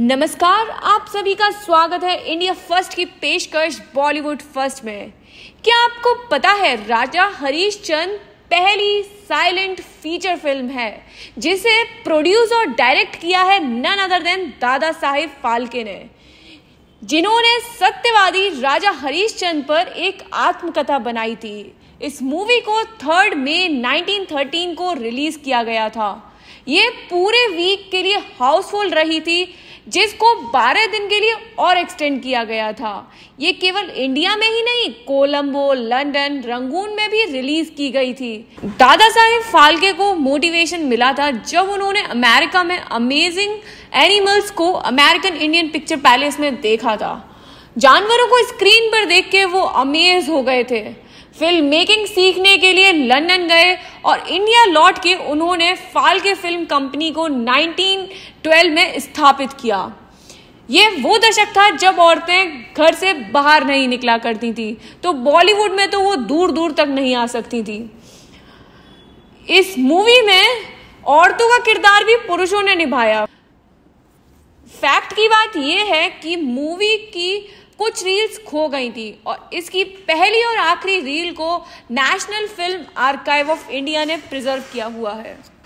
नमस्कार आप सभी का स्वागत है इंडिया फर्स्ट की पेशकश बॉलीवुड फर्स्ट में क्या आपको पता है राजा हरीश चंद पहली साइलेंट फीचर फिल्म है जिसे प्रोड्यूस और डायरेक्ट किया है नन अदर देन दादा साहेब फाल्के ने जिन्होंने सत्यवादी राजा हरीश चंद पर एक आत्मकथा बनाई थी इस मूवी को थर्ड मे 1913 को रिलीज किया गया था ये पूरे वीक के लिए हाउसफुल रही थी जिसको 12 दिन के लिए और एक्सटेंड किया गया था ये केवल इंडिया में ही नहीं कोलंबो लंदन रंगून में भी रिलीज की गई थी दादा साहेब फाल्के को मोटिवेशन मिला था जब उन्होंने अमेरिका में अमेजिंग एनिमल्स को अमेरिकन इंडियन पिक्चर पैलेस में देखा था जानवरों को स्क्रीन पर देख के वो अमेज हो गए थे फिल्म मेकिंग सीखने के लिए लंदन गए और इंडिया लौट के उन्होंने फाल्के फिल्म कंपनी को 1912 में स्थापित किया ये वो दशक था जब औरतें घर से बाहर नहीं निकला करती थी तो बॉलीवुड में तो वो दूर दूर तक नहीं आ सकती थी इस मूवी में औरतों का किरदार भी पुरुषों ने निभाया फैक्ट की बात यह है कि मूवी की कुछ रील्स खो गई थी और इसकी पहली और आखिरी रील को national film archive of India ने प्रिजर्व किया हुआ है